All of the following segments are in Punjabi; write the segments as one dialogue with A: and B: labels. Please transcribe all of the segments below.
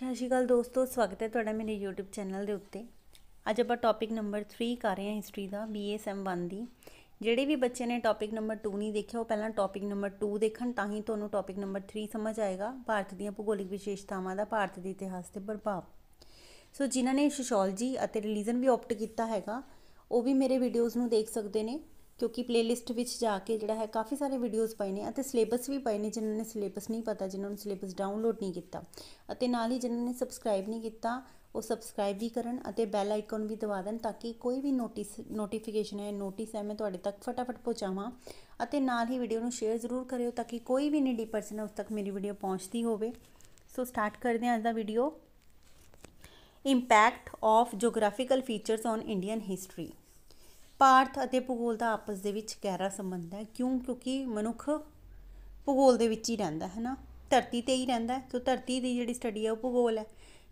A: ਸਤਿ ਸ਼੍ਰੀ ਅਕਾਲ ਦੋਸਤੋ ਸਵਾਗਤ ਹੈ ਤੁਹਾਡਾ ਮੇਰੇ YouTube ਚੈਨਲ ਦੇ ਉੱਤੇ ਅੱਜ ਆਪਾਂ ਟੌਪਿਕ ਨੰਬਰ 3 ਕਰ ਰਹੇ ਹਾਂ ਹਿਸਟਰੀ ਦਾ BA 1 ਦੀ ਜਿਹੜੇ ਵੀ ਬੱਚੇ ਨੇ ਟੌਪਿਕ ਨੰਬਰ 2 ਨਹੀਂ ਦੇਖਿਆ ਉਹ ਪਹਿਲਾਂ ਟੌਪਿਕ ਨੰਬਰ 2 ਦੇਖਣ ਤਾਂ ਹੀ ਤੁਹਾਨੂੰ ਟੌਪਿਕ ਨੰਬਰ 3 ਸਮਝ ਆਏਗਾ ਭਾਰਤ ਦੀਆਂ ਭੂਗੋਲਿਕ ਵਿਸ਼ੇਸ਼ਤਾਵਾਂ ਦਾ ਭਾਰਤ ਦੇ ਇਤਿਹਾਸ ਤੇ ਪ੍ਰਭਾਵ ਸੋ ਜਿਨ੍ਹਾਂ ਨੇ ਸੋਸ਼ੀਓਲੋਜੀ ਅਤੇ ਰਿਲੀਜਨ ਵੀ ਆਪਟ ਕੀਤਾ ਹੈਗਾ ਉਹ ਵੀ ਮੇਰੇ ਵੀਡੀਓਜ਼ ਨੂੰ ਦੇਖ ਸਕਦੇ ਨੇ ਕਿਉਂਕਿ ਪਲੇਲਿਸਟ ਵਿੱਚ ਜਾ ਕੇ ਜਿਹੜਾ ਹੈ ਕਾਫੀ ਸਾਰੇ ਵੀਡੀਓਜ਼ ਪਏ ਨੇ ਅਤੇ ਸਿਲੇਬਸ ਵੀ ਪਏ ਨੇ ਜਿਨ੍ਹਾਂ ਨੇ ਸਿਲੇਬਸ ਨਹੀਂ ਪਤਾ ਜਿਨ੍ਹਾਂ ਨੂੰ ਸਿਲੇਬਸ ਡਾਊਨਲੋਡ ਨਹੀਂ ਕੀਤਾ ਅਤੇ ਨਾਲ ਹੀ ਜਿਨ੍ਹਾਂ ਨੇ ਸਬਸਕ੍ਰਾਈਬ ਨਹੀਂ ਕੀਤਾ ਉਹ ਸਬਸਕ੍ਰਾਈਬ ਵੀ ਕਰਨ ਅਤੇ ਬੈਲ ਆਈਕਨ ਵੀ ਦਬਾ ਦੇਣ ਤਾਂ ਕਿ ਕੋਈ ਵੀ ਨੋਟਿਸ ਨੋਟੀਫਿਕੇਸ਼ਨ ਹੈ ਨੋਟਿਸ ਹੈ ਮੈਂ ਤੁਹਾਡੇ ਤੱਕ ਫਟਾਫਟ ਪਹੁੰਚਾਵਾਂ ਅਤੇ ਨਾਲ ਹੀ ਵੀਡੀਓ ਨੂੰ ਸ਼ੇਅਰ ਜ਼ਰੂਰ ਕਰਿਓ ਤਾਂ ਕਿ ਕੋਈ ਵੀ ਨੀਡੀ ਪਰਸਨ ਉਸ ਤੱਕ ਮੇਰੀ ਵੀਡੀਓ ਪਹੁੰਚਦੀ ਹੋਵੇ ਸੋ ਸਟਾਰਟ ਕਰਦੇ ਹਾਂ ਅੱਜ ਦਾ video impact of geographical features on Indian history ਪਾਰਥ ਅਤੇ ਭੂਗੋਲ ਦਾ ਆਪਸ ਦੇ ਵਿੱਚ ਗਹਿਰਾ ਸੰਬੰਧ ਹੈ ਕਿਉਂ ਕਿਉਂਕਿ ਮਨੁੱਖ ਭੂਗੋਲ ਦੇ ਵਿੱਚ ਹੀ ਰਹਿੰਦਾ ਹੈ ਨਾ ਧਰਤੀ ਤੇ ਹੀ ਰਹਿੰਦਾ ਹੈ ਤੋਂ ਧਰਤੀ ਦੀ ਜਿਹੜੀ ਸਟੱਡੀ ਹੈ ਉਹ ਭੂਗੋਲ ਹੈ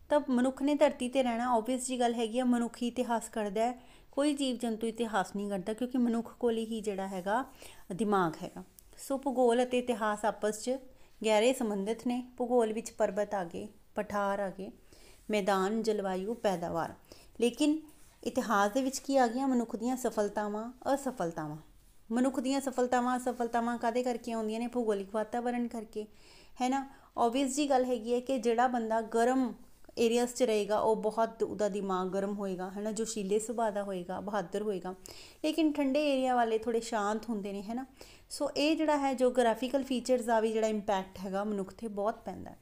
A: ਤਾਂ ਮਨੁੱਖ ਨੇ ਧਰਤੀ ਤੇ ਰਹਿਣਾ ਆਬਵੀਅਸ ਜੀ ਗੱਲ ਹੈਗੀ ਆ ਮਨੁੱਖ ਹੀ ਇਤਿਹਾਸ ਕਰਦਾ ਹੈ ਕੋਈ ਜੀਵ ਜੰਤੂ ਇਤਿਹਾਸ ਨਹੀਂ ਕਰਦਾ ਕਿਉਂਕਿ ਮਨੁੱਖ ਕੋਲ ਹੀ ਜਿਹੜਾ ਹੈਗਾ ਦਿਮਾਗ ਹੈਗਾ ਸੋ ਭੂਗੋਲ ਅਤੇ ਇਤਿਹਾਸ ਆਪਸ 'ਚ ਗਹਿਰੇ ਸੰਬੰਧਿਤ ਨੇ ਭੂਗੋਲ ਵਿੱਚ ਪਰਬਤ ਆ ਗਏ ਪਠਾਰ ਆ ਗਏ ਮੈਦਾਨ ਜਲਵਾਯੂ ਪੈਦਾਵਾਰ ਲੇਕਿਨ ਇਤਿਹਾਸ ਦੇ ਵਿੱਚ ਕੀ ਆ ਗਿਆ ਮਨੁੱਖ ਦੀਆਂ ਸਫਲਤਾਵਾਂ ਅਸਫਲਤਾਵਾਂ ਮਨੁੱਖ ਦੀਆਂ ਸਫਲਤਾਵਾਂ ਅਸਫਲਤਾਵਾਂ ਕਾਦੇ ਕਰਕੇ ਆਉਂਦੀਆਂ ਨੇ ਭੂਗੋਲਿਕ ਵਾਤਾਵਰਣ ਕਰਕੇ ਹੈ ਨਾ ਆਬਵੀਅਸ ਜੀ ਗੱਲ ਹੈਗੀ ਹੈ ਕਿ ਜਿਹੜਾ ਬੰਦਾ ਗਰਮ ਏਰੀਆਸ 'ਚ ਰਹੇਗਾ ਉਹ ਬਹੁਤ ਉਹਦਾ ਦਿਮਾਗ ਗਰਮ ਹੋਏਗਾ ਹੈ ਨਾ ਜੋਸ਼ੀਲੇ ਸੁਭਾਅ ਦਾ ਹੋਏਗਾ ਬਹਾਦਰ ਹੋਏਗਾ ਲੇਕਿਨ ਠੰਡੇ ਏਰੀਆ ਵਾਲੇ ਥੋੜੇ ਸ਼ਾਂਤ ਹੁੰਦੇ ਨੇ ਹੈ ਨਾ ਸੋ ਇਹ ਜਿਹੜਾ ਹੈ ਜੋ ਗ੍ਰਾਫੀਕਲ ਫੀਚਰਸ ਆ ਵੀ ਜਿਹੜਾ ਇੰਪੈਕਟ ਹੈਗਾ ਮਨੁੱਖ ਤੇ ਬਹੁਤ ਪੈਂਦਾ ਹੈ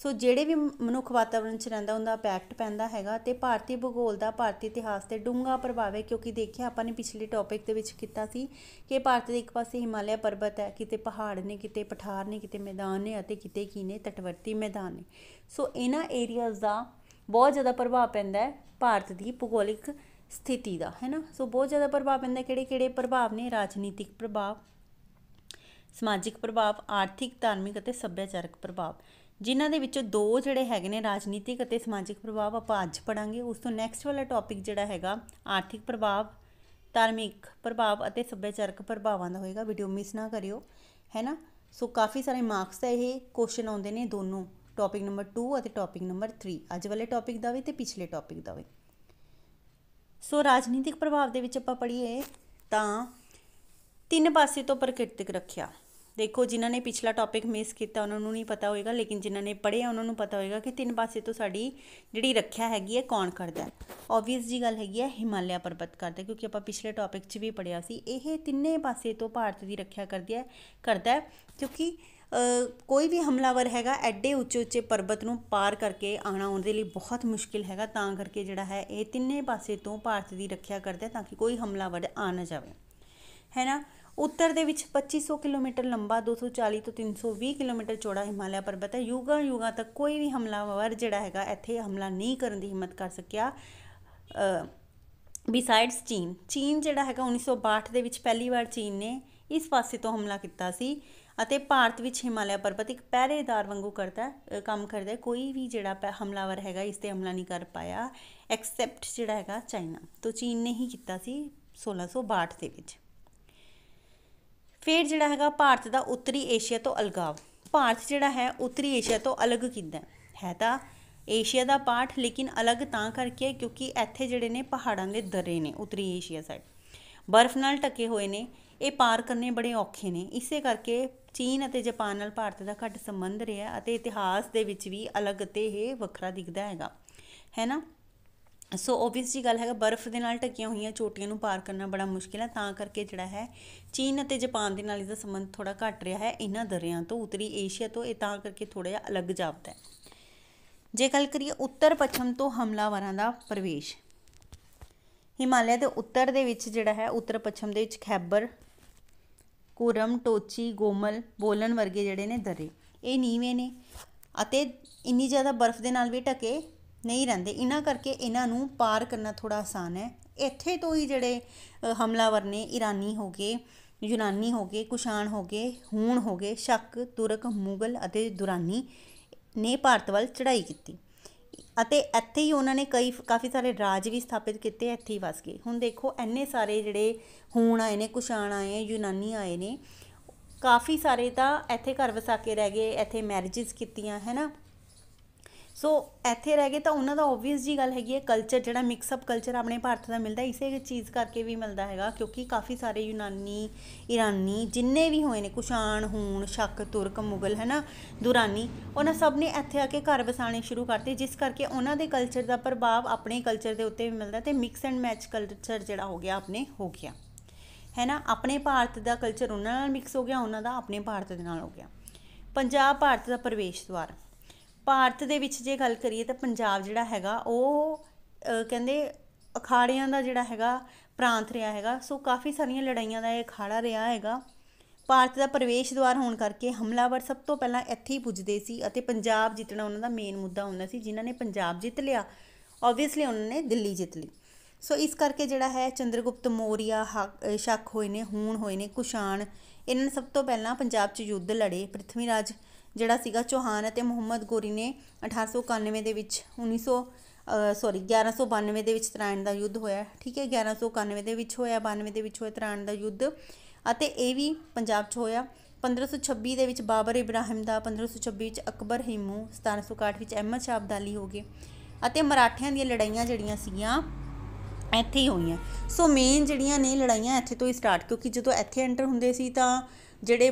A: ਸੋ ਜਿਹੜੇ ਵੀ ਮਨੁੱਖ ਵਾਤਾਵਰਣ 'ਚ ਰਹਿੰਦਾ ਉਹਦਾ ਇਫੈਕਟ ਪੈਂਦਾ ਹੈਗਾ ਤੇ ਭਾਰਤੀ ਭੂਗੋਲ ਦਾ ਭਾਰਤੀ ਇਤਿਹਾਸ ਤੇ ਡੂੰਘਾ ਪ੍ਰਭਾਵ ਹੈ ਕਿਉਂਕਿ ਦੇਖਿਆ ਆਪਾਂ ਨੇ ਪਿਛਲੇ ਟੌਪਿਕ ਦੇ ਵਿੱਚ ਕੀਤਾ ਸੀ ਕਿ ਭਾਰਤ ਦੇ ਇੱਕ ਪਾਸੇ ਹਿਮਾਲਿਆ ਪਰਬਤ ਹੈ ਕਿਤੇ ਪਹਾੜ ਨੇ ਕਿਤੇ ਪਠਾਰ ਨੇ ਕਿਤੇ ਮੈਦਾਨ ਨੇ ਅਤੇ ਕਿਤੇ ਕੀਨੇ ਤਟਵਰਤੀ ਮੈਦਾਨ ਨੇ ਸੋ ਇਹਨਾਂ ਏਰੀਆਜ਼ ਦਾ ਬਹੁਤ ਜ਼ਿਆਦਾ ਪ੍ਰਭਾਵ ਪੈਂਦਾ ਹੈ ਭਾਰਤ ਦੀ ਭੂਗੋਲਿਕ ਸਥਿਤੀ ਦਾ ਹੈਨਾ ਸੋ ਬਹੁਤ ਜ਼ਿਆਦਾ ਪ੍ਰਭਾਵ ਪੈਂਦਾ ਕਿਹੜੇ ਕਿਹੜੇ ਪ੍ਰਭਾਵ ਨੇ ਰਾਜਨੀਤਿਕ ਪ੍ਰਭਾਵ ਸਮਾਜਿਕ ਪ੍ਰਭਾਵ ਆਰਥਿਕ ਧਾਰਮਿਕ ਅਤੇ ਸੱਭਿਆਚਾਰਕ ਪ੍ਰਭਾਵ ਜਿਨ੍ਹਾਂ ਦੇ ਵਿੱਚੋਂ ਦੋ ਜਿਹੜੇ ਹੈਗੇ ਨੇ ਰਾਜਨੀਤਿਕ ਅਤੇ ਸਮਾਜਿਕ ਪ੍ਰਭਾਵ ਆਪਾਂ ਅੱਜ ਪੜਾਂਗੇ ਉਸ ਤੋਂ ਨੈਕਸਟ ਵਾਲਾ ਟੌਪਿਕ ਜਿਹੜਾ ਹੈਗਾ ਆਰਥਿਕ ਪ੍ਰਭਾਵ ਧਾਰਮਿਕ ਪ੍ਰਭਾਵ ਅਤੇ ਸੱਭਿਆਚਾਰਕ ਪ੍ਰਭਾਵਾਂ ਦਾ ਹੋਏਗਾ ਵੀਡੀਓ ਮਿਸ ਨਾ ਕਰਿਓ ਹੈਨਾ ਸੋ ਕਾਫੀ ਸਾਰੇ ਮਾਰਕਸ ਹੈ ਇਹ ਕੁਐਸਚਨ ਆਉਂਦੇ ਨੇ ਦੋਨੋਂ ਟੌਪਿਕ ਨੰਬਰ 2 ਅਤੇ ਟੌਪਿਕ ਨੰਬਰ 3 ਅੱਜ ਵਾਲੇ ਟੌਪਿਕ ਦਾ ਵੀ ਤੇ ਪਿਛਲੇ ਟੌਪਿਕ ਦਾ ਵੀ ਸੋ ਰਾਜਨੀਤਿਕ ਪ੍ਰਭਾਵ ਦੇ ਵਿੱਚ ਆਪਾਂ ਪੜੀਏ ਤਾਂ ਤਿੰਨ ਪਾਸੇ ਤੋਂ ਪ੍ਰਕਿਰਤਿਕ ਰੱਖਿਆ ਦੇਖੋ ਜਿਨ੍ਹਾਂ ਨੇ ਪਿਛਲਾ ਟੌਪਿਕ ਮਿਸ ਕੀਤਾ ਉਹਨਾਂ ਨੂੰ ਨਹੀਂ ਪਤਾ ਹੋਏਗਾ ਲੇਕਿਨ ਜਿਨ੍ਹਾਂ ਨੇ ਪੜ੍ਹਿਆ ਉਹਨਾਂ ਨੂੰ ਪਤਾ ਹੋਏਗਾ ਕਿ ਤਿੰਨ ਪਾਸੇ ਤੋਂ ਸਾਡੀ ਜਿਹੜੀ ਰੱਖਿਆ ਹੈਗੀ ਹੈ ਕੌਣ ਕਰਦਾ ਆਬਵੀਅਸ ਜੀ ਗੱਲ ਹੈਗੀ ਹੈ ਹਿਮਾਲਿਆ ਪਰਬਤ ਕਰਦਾ ਕਿਉਂਕਿ ਆਪਾਂ ਪਿਛਲੇ ਟੌਪਿਕ 'ਚ ਵੀ ਪੜਿਆ ਸੀ ਇਹ ਤਿੰਨੇ ਪਾਸੇ ਤੋਂ ਭਾਰਤ ਦੀ ਰੱਖਿਆ ਕਰਦੀ ਹੈ ਕਰਦਾ ਕਿਉਂਕਿ ਕੋਈ ਵੀ ਹਮਲਾਵਰ ਹੈਗਾ ਐਡੇ ਉੱਚੇ ਉੱਚੇ ਪਰਬਤ ਨੂੰ ਪਾਰ ਕਰਕੇ ਆਣਾ ਉਹਦੇ ਲਈ ਬਹੁਤ ਮੁਸ਼ਕਿਲ ਹੈਗਾ ਤਾਂ ਕਰਕੇ ਜਿਹੜਾ ਹੈ ਇਹ ਤਿੰਨੇ ਪਾਸੇ ਤੋਂ ਭਾਰਤ ਦੀ ਰੱਖਿਆ ਕਰਦਾ ਤਾਂ ਕਿ ਕੋਈ ਹਮਲਾਵਰ ਆ ਨਾ ਜਾਵੇ ਹੈ ਨਾ ਉੱਤਰ ਦੇ ਵਿੱਚ 2500 ਕਿਲੋਮੀਟਰ ਲੰਬਾ 240 ਤੋਂ 320 ਕਿਲੋਮੀਟਰ ਚੌੜਾ ਹਿਮਾਲਿਆ ਪਰਬਤ ਹੈ ਯੁਗਾਂ ਯੁਗਾਂ ਤੱਕ ਕੋਈ ਵੀ ਹਮਲਾਵਰ ਜਿਹੜਾ ਹੈਗਾ ਇੱਥੇ ਹਮਲਾ ਨਹੀਂ ਕਰਨ ਦੀ ਹਿੰਮਤ ਕਰ ਸਕਿਆ ਬਿਸਾਈਡਸ ਚੀਨ ਚੀਨ ਜਿਹੜਾ ਹੈਗਾ 1962 ਦੇ ਵਿੱਚ ਪਹਿਲੀ ਵਾਰ ਚੀਨ ਨੇ ਇਸ ਪਾਸੇ ਤੋਂ ਹਮਲਾ ਕੀਤਾ ਸੀ ਅਤੇ ਭਾਰਤ ਵਿੱਚ ਹਿਮਾਲਿਆ ਪਰਬਤ ਇੱਕ ਪਹਿਰੇਦਾਰ ਵਾਂਗੂ ਕਰਦਾ ਕੰਮ ਕਰਦਾ ਕੋਈ ਵੀ ਜਿਹੜਾ ਹਮਲਾਵਰ ਹੈਗਾ ਇਸ ਤੇ ਹਮਲਾ ਨਹੀਂ ਕਰ ਪਾਇਆ ਐਕਸੈਪਟ ਜਿਹੜਾ ਹੈਗਾ ਚਾਈਨਾ ਤੋਂ ਚੀਨ ਨੇ ਹੀ ਕੀਤਾ ਸੀ 1662 ਦੇ ਵਿੱਚ ਫਿਰ ਜਿਹੜਾ ਹੈਗਾ ਭਾਰਤ ਦਾ ਉੱਤਰੀ ਏਸ਼ੀਆ ਤੋਂ ਅਲਗਾਵ ਭਾਰਤ ਜਿਹੜਾ ਹੈ ਉੱਤਰੀ ਏਸ਼ੀਆ ਤੋਂ ਅਲੱਗ ਕਿੱਦਾਂ ਹੈ ਤਾਂ ਏਸ਼ੀਆ ਦਾ ਪਾਰਟ ਲੇਕਿਨ ਅਲੱਗ ਤਾਂ ਕਰਕੇ ਕਿਉਂਕਿ ਇੱਥੇ ਜਿਹੜੇ ਨੇ ਪਹਾੜਾਂ ਦੇ ਦਰੇ ਨੇ ਉੱਤਰੀ ਏਸ਼ੀਆ ਸਾਈਡ ਬਰਫ਼ ਨਾਲ ਟਕੇ ਹੋਏ ਨੇ ਇਹ ਪਾਰ ਕਰਨੇ ਬੜੇ ਔਖੇ ਨੇ ਇਸੇ ਕਰਕੇ ਚੀਨ ਅਤੇ ਜਾਪਾਨ ਨਾਲ ਭਾਰਤ ਦਾ ਘੱਟ ਸੰਬੰਧ ਰਿਹਾ ਅਤੇ ਇਤਿਹਾਸ ਦੇ ਵਿੱਚ ਵੀ ਅਲੱਗ ਤੇ ਇਹ ਵੱਖਰਾ ਦਿਖਦਾ ਹੈਗਾ ਹੈ ਨਾ ਸੋ ਓਬਵੀਅਸ ਜੀ ਗੱਲ ਹੈਗਾ ਬਰਫ਼ ਦੇ ਨਾਲ ਟਕੀਆਂ ਹੋਈਆਂ ਚੋਟੀਆਂ ਨੂੰ ਪਾਰ ਕਰਨਾ ਬੜਾ ਮੁਸ਼ਕਿਲ ਹੈ ਤਾਂ ਕਰਕੇ ਜਿਹੜਾ ਹੈ ਚੀਨ ਅਤੇ ਜਾਪਾਨ ਦੇ ਨਾਲ ਇਹਦਾ ਸੰਬੰਧ ਥੋੜਾ ਘਟ ਰਿਹਾ ਹੈ ਇਹਨਾਂ ਦਰਿਆਂ ਤੋਂ ਉਤਰੀ ਏਸ਼ੀਆ ਤੋਂ ਇਹ ਤਾਂ ਕਰਕੇ ਥੋੜਾ ਜਿਹਾ ਅਲੱਗ ਜਾਪਦਾ ਹੈ ਜੇ ਗੱਲ ਕਰੀਏ ਉੱਤਰ ਪੱਛਮ ਤੋਂ ਹਮਲਾਵਰਾਂ ਦਾ ਪ੍ਰਵੇਸ਼ ਹਿਮਾਲਿਆ ਦੇ ਉੱਤਰ ਦੇ ਵਿੱਚ ਜਿਹੜਾ ਹੈ ਉੱਤਰ ਪੱਛਮ ਦੇ ਵਿੱਚ ਖੈਬਰ ਕੁਰਮ ਟੋਚੀ ਗੋਮਲ ਬੋਲਨ ਵਰਗੇ ਜਿਹੜੇ ਨੇ ਦਰੇ ਇਹ ਨੀਵੇਂ ਨੇ ਅਤੇ ਇੰਨੀ ਜ਼ਿਆਦਾ ਬਰਫ਼ ਦੇ ਨਾਲ ਵੀ ਟਕੇ ਨਹੀਂ ਰਹਿੰਦੇ ਇਹਨਾਂ ਕਰਕੇ ਇਹਨਾਂ ਨੂੰ ਪਾਰ ਕਰਨਾ ਥੋੜਾ ਆਸਾਨ ਹੈ ਇੱਥੇ ਤੋਂ ਹੀ ਜਿਹੜੇ ਹਮਲਾਵਰ ਨੇ ਇਰਾਨੀ ਹੋ ਗਏ ਯੂਨਾਨੀ ਹੋ ਗਏ ਕੁਸ਼ਾਨ ਹੋ ਗਏ ਹੂਣ ਹੋ ਗਏ ਸ਼ੱਕ ਤੁਰਕ ਮੁਗਲ ਅਤੇ ਦੁਰਾਨੀ ਨੇ ਭਾਰਤ ਵੱਲ ਚੜ੍ਹਾਈ ਕੀਤੀ ਅਤੇ ਇੱਥੇ ਹੀ ਉਹਨਾਂ ਨੇ ਕਈ ਕਾਫੀ ਸਾਰੇ ਰਾਜ ਵੀ ਸਥਾਪਿਤ ਕੀਤੇ ਇੱਥੇ ਹੀ ਵਸ ਗਏ ਹੁਣ ਦੇਖੋ ਐਨੇ ਸਾਰੇ ਜਿਹੜੇ ਹੂਣ ਆਏ ਨੇ ਕੁਸ਼ਾਣ ਆਏ ਯੂਨਾਨੀ ਆਏ ਨੇ ਕਾਫੀ ਸਾਰੇ ਤਾਂ ਇੱਥੇ ਘਰ ਵਸਾ ਕੇ ਰਹਿ ਗਏ ਇੱਥੇ ਮੈਰਿਜਸ ਕੀਤੀਆਂ ਹੈ ਨਾ ਸੋ ਇੱਥੇ ਰਹਿ ਗਏ ਤਾਂ ਉਹਨਾਂ ਦਾ ਆਬਵੀਅਸ ਜੀ ਗੱਲ ਹੈਗੀ ਹੈ ਕਲਚਰ ਜਿਹੜਾ ਮਿਕਸ ਅਪ ਕਲਚਰ ਆਪਣੇ ਭਾਰਤ ਦਾ ਮਿਲਦਾ ਇਸੇ ਚੀਜ਼ ਕਰਕੇ ਵੀ ਮਿਲਦਾ ਹੈਗਾ ਕਿਉਂਕਿ ਕਾਫੀ ਸਾਰੇ ਯੂਨਾਨੀ ਇਰਾਨੀ ਜਿੰਨੇ ਵੀ ਹੋਏ ਨੇ ਕੁਸ਼ਾਨ ਹੂਣ ਸ਼ੱਕ ਤੁਰਕ ਮੁਗਲ ਹੈਨਾ ਦੁਰਾਨੀ ਉਹਨਾਂ ਸਭ ਨੇ ਇੱਥੇ ਆ ਕੇ ਘਰ ਬਸਾਣੇ ਸ਼ੁਰੂ ਕਰਤੇ ਜਿਸ ਕਰਕੇ ਉਹਨਾਂ ਦੇ ਕਲਚਰ ਦਾ ਪ੍ਰਭਾਵ ਆਪਣੇ ਕਲਚਰ ਦੇ ਉੱਤੇ ਵੀ ਮਿਲਦਾ ਤੇ ਮਿਕਸ ਐਂਡ ਮੈਚ ਕਲਚਰ ਜਿਹੜਾ ਹੋ ਗਿਆ ਆਪਣੇ ਹੋ ਗਿਆ ਹੈਨਾ ਆਪਣੇ ਭਾਰਤ ਦਾ ਕਲਚਰ ਉਹਨਾਂ ਨਾਲ ਮਿਕਸ ਹੋ ਗਿਆ ਉਹਨਾਂ ਦਾ ਆਪਣੇ ਭਾਰਤ ਦੇ ਨਾਲ ਹੋ ਗਿਆ ਪੰਜਾਬ ਭਾਰਤ ਦਾ ਪ੍ਰਵੇਸ਼ ਦਵਾਰ ਭਾਰਤ ਦੇ ਵਿੱਚ ਜੇ ਗੱਲ ਕਰੀਏ ਤਾਂ ਪੰਜਾਬ ਜਿਹੜਾ ਹੈਗਾ ਉਹ ਕਹਿੰਦੇ ਅਖਾੜਿਆਂ ਦਾ ਜਿਹੜਾ ਹੈਗਾ ਪ੍ਰਾਂਤ ਰਿਹਾ ਹੈਗਾ ਸੋ ਕਾਫੀ ਸਾਰੀਆਂ ਲੜਾਈਆਂ ਦਾ ਇਹ ਅਖਾੜਾ ਰਿਹਾ ਹੈਗਾ ਭਾਰਤ ਦਾ ਪ੍ਰਵੇਸ਼ ਦੁਆਰ ਹੋਣ ਕਰਕੇ ਹਮਲਾਵਰ ਸਭ ਤੋਂ ਪਹਿਲਾਂ ਇੱਥੇ ਹੀ ਪੁੱਜਦੇ ਸੀ ਅਤੇ ਪੰਜਾਬ ਜਿੱਤਣਾ ਉਹਨਾਂ ਦਾ ਮੇਨ ਮੁੱਦਾ ਹੁੰਦਾ ਸੀ ਜਿਨ੍ਹਾਂ ਨੇ ਪੰਜਾਬ ਜਿੱਤ ਲਿਆ ਆਬਵੀਅਸਲੀ ਉਹਨਾਂ ਨੇ ਦਿੱਲੀ ਜਿੱਤ ਲਈ ਸੋ ਇਸ ਕਰਕੇ ਜਿਹੜਾ ਹੈ ਚੰਦਰਗੁਪਤ ਮੋਰੀਆ ਸ਼ੱਕ ਹੋਏ ਨੇ ਹੂਣ ਹੋਏ ਨੇ ਕੁਸ਼ਾਣ ਇਹਨਾਂ ਨੇ ਸਭ ਤੋਂ ਪਹਿਲਾਂ ਪੰਜਾਬ 'ਚ ਯੁੱਧ ਲੜੇ ਪ੍ਰਿਥਵੀ ਰਾਜ ਜਿਹੜਾ ਸੀਗਾ ਚੋਹਾਨ ਅਤੇ ਮੁਹੰਮਦ ਗੋਰੀ ਨੇ 1891 ਦੇ ਵਿੱਚ 1900 ਸੌਰੀ 1192 ਦੇ ਵਿੱਚ ਤਰਾਣ ਦਾ ਯੁੱਧ ਹੋਇਆ ਠੀਕ ਹੈ 1191 ਦੇ ਵਿੱਚ ਹੋਇਆ 92 ਦੇ ਵਿੱਚ ਹੋਇਆ ਤਰਾਣ ਦਾ ਯੁੱਧ ਅਤੇ ਇਹ ਵੀ ਪੰਜਾਬ 'ਚ ਹੋਇਆ 1526 ਦੇ ਵਿੱਚ ਬਾਬਰ ਇਬਰਾਹਿਮ ਦਾ 1526 ਵਿੱਚ ਅਕਬਰ ਹਿਮੂ 1761 ਵਿੱਚ ਅਹਿਮਦ ਸ਼ਾਹ ਅਬਦਾਲੀ ਹੋ ਗਏ ਅਤੇ ਮਰਾਠਿਆਂ ਦੀਆਂ ਲੜਾਈਆਂ ਜਿਹੜੀਆਂ ਸੀਗੀਆਂ ਇੱਥੇ ਹੀ ਹੋਈਆਂ ਸੋ ਮੇਨ ਜਿਹੜੀਆਂ ਨੇ ਲੜਾਈਆਂ ਇੱਥੇ ਤੋਂ ਹੀ ਸਟਾਰਟ ਕਿਉਂਕਿ ਜਦੋਂ ਇੱਥੇ ਐਂਟਰ ਹੁੰਦੇ ਸੀ ਤਾਂ ਜਿਹੜੇ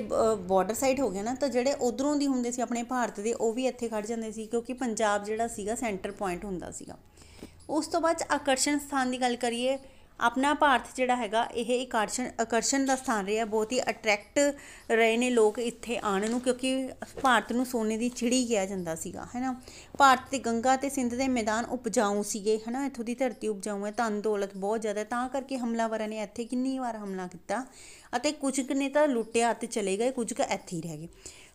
A: ਬਾਰਡਰ ਸਾਈਡ ਹੋ ਗਿਆ ਨਾ ਤਾਂ ਜਿਹੜੇ ਉਧਰੋਂ ਦੀ ਹੁੰਦੇ ਸੀ ਆਪਣੇ ਭਾਰਤ ਦੇ ਉਹ ਵੀ ਇੱਥੇ ਖੜ ਜਾਂਦੇ ਸੀ ਕਿਉਂਕਿ ਪੰਜਾਬ ਜਿਹੜਾ ਸੀਗਾ ਸੈਂਟਰ ਪੁਆਇੰਟ ਹੁੰਦਾ ਸੀਗਾ ਉਸ ਤੋਂ ਬਾਅਦ ਆਕਰਸ਼ਣ ਸਥਾਨ ਦੀ ਗੱਲ ਕਰੀਏ ਆਪਣਾ ਭਾਰਤ ਜਿਹੜਾ ਹੈਗਾ ਇਹ ਇੱਕ ਆਕਰਸ਼ਣ ਆਕਰਸ਼ਣ ਦਾ ਸਥਾਨ ਰਿਹਾ ਬਹੁਤ ਹੀ ਅਟਰੈਕਟ ਰਹੇ ਨੇ ਲੋਕ ਇੱਥੇ ਆਣ ਨੂੰ ਕਿਉਂਕਿ ਭਾਰਤ ਨੂੰ ਸੋਨੇ ਦੀ ਚਿੜੀ ਕਿਹਾ ਜਾਂਦਾ ਸੀਗਾ ਹੈਨਾ ਭਾਰਤ ਦੀ ਗੰਗਾ ਤੇ ਸਿੰਧ ਦੇ ਮੈਦਾਨ ਉਪਜਾਊ ਸੀਗੇ ਹੈਨਾ ਇੱਥੋਂ ਦੀ ਧਰਤੀ ਉਪਜਾਊ ਹੈ ਤਾਂ ਦੌਲਤ ਬਹੁਤ ਜ਼ਿਆਦਾ ਤਾਂ ਕਰਕੇ ਹਮਲਾਵਰਾਂ ਨੇ ਇੱਥੇ ਕਿੰਨੀ ਵਾਰ ਹਮਲਾ ਕੀਤਾ ਅਤੇ ਕੁਝ ਕੁ ਨੇ ਤਾਂ ਲੁੱਟਿਆ ਤੇ ਚਲੇ ਗਏ ਕੁਝ ਕੁ ਇੱਥੇ ਹੀ ਰਹਿ ਗਏ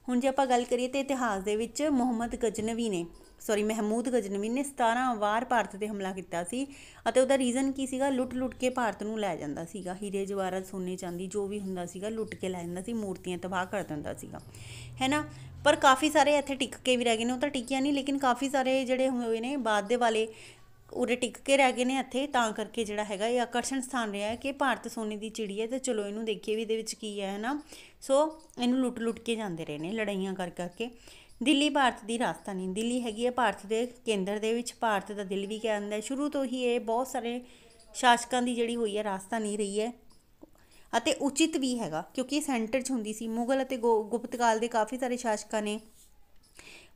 A: ਹੁਣ ਜੇ ਆਪਾਂ ਗੱਲ ਕਰੀਏ ਤੇ ਇਤਿਹਾਸ ਦੇ ਵਿੱਚ ਮੁਹੰਮਦ ਗਜਨਵੀ ਨੇ ਸੌਰੀ ਮਹਿਮੂਦ ਗਜਨਵੀ ਨੇ 17 ਵਾਰ ਭਾਰਤ ਤੇ ਹਮਲਾ ਕੀਤਾ ਸੀ ਅਤੇ ਉਹਦਾ ਰੀਜ਼ਨ ਕੀ ਸੀਗਾ ਲੁੱਟ-ਲੁੱਟ ਕੇ ਭਾਰਤ ਨੂੰ ਲੈ ਜਾਂਦਾ ਸੀਗਾ ਹੀਰੇ ਜਵਾਹਰਾਤ ਸੋਨੇ ਚਾਂਦੀ ਜੋ ਵੀ ਹੁੰਦਾ ਸੀਗਾ ਲੁੱਟ ਕੇ ਲੈ ਜਾਂਦਾ ਸੀ ਮੂਰਤੀਆਂ ਤਬਾਹ ਕਰ ਦਿੰਦਾ ਸੀਗਾ ਹੈਨਾ ਪਰ ਕਾਫੀ ਸਾਰੇ ਇੱਥੇ ਟਿਕ ਕੇ ਵੀ ਰਹਿ ਗਏ ਨੇ ਉਹ ਤਾਂ ਟਿਕਿਆ ਨਹੀਂ ਲੇਕਿਨ ਕਾਫੀ ਸਾਰੇ ਜਿਹੜੇ ਹੋਏ ਨੇ ਬਾਅਦ ਦੇ ਵਾਲੇ ਉਰੇ ਟਿਕ ਕੇ ਰਹਿ ਗਏ ਨੇ ਇੱਥੇ ਤਾਂ ਕਰਕੇ ਜਿਹੜਾ ਹੈਗਾ ਇਹ ਆਕਰਸ਼ਣ ਸਥਾਨ ਰਿਹਾ ਹੈ ਕਿ ਭਾਰਤ ਸੋਨੇ ਦੀ ਚਿੜੀ ਹੈ ਤੇ ਚਲੋ ਇਹਨੂੰ ਦੇਖੀਏ ਵੀ ਇਹਦੇ ਵਿੱਚ ਕੀ ਹੈ ਹੈਨਾ ਸੋ ਇਹਨੂੰ ਲੁੱਟ-ਲੁੱਟ ਕੇ ਜਾਂਦੇ ਰਹੇ ਨੇ ਲੜਾਈਆਂ ਕਰ ਕਰਕੇ ਦਿੱਲੀ ਭਾਰਤ ਦੀ ਰਾਜਧਾਨੀ ਦਿੱਲੀ ਹੈਗੀ ਹੈ ਭਾਰਤ ਦੇ ਕੇਂਦਰ ਦੇ ਵਿੱਚ ਭਾਰਤ ਦਾ ਦਿਲ ਵੀ ਕਿਹਾ ਜਾਂਦਾ ਹੈ ਸ਼ੁਰੂ ਤੋਂ ਹੀ ਇਹ ਬਹੁਤ ਸਾਰੇ ਸ਼ਾਸਕਾਂ ਦੀ ਜਿਹੜੀ ਹੋਈ ਹੈ ਰਾਜਧਾਨੀ ਰਹੀ ਹੈ ਅਤੇ ਉਚਿਤ ਵੀ ਹੈਗਾ ਕਿਉਂਕਿ ਇਹ ਸੈਂਟਰ 'ਚ ਹੁੰਦੀ ਸੀ ਮੁਗਲ ਅਤੇ ਗੁਪਤ ਕਾਲ ਦੇ ਕਾਫੀ ਸਾਰੇ ਸ਼ਾਸਕਾਂ ਨੇ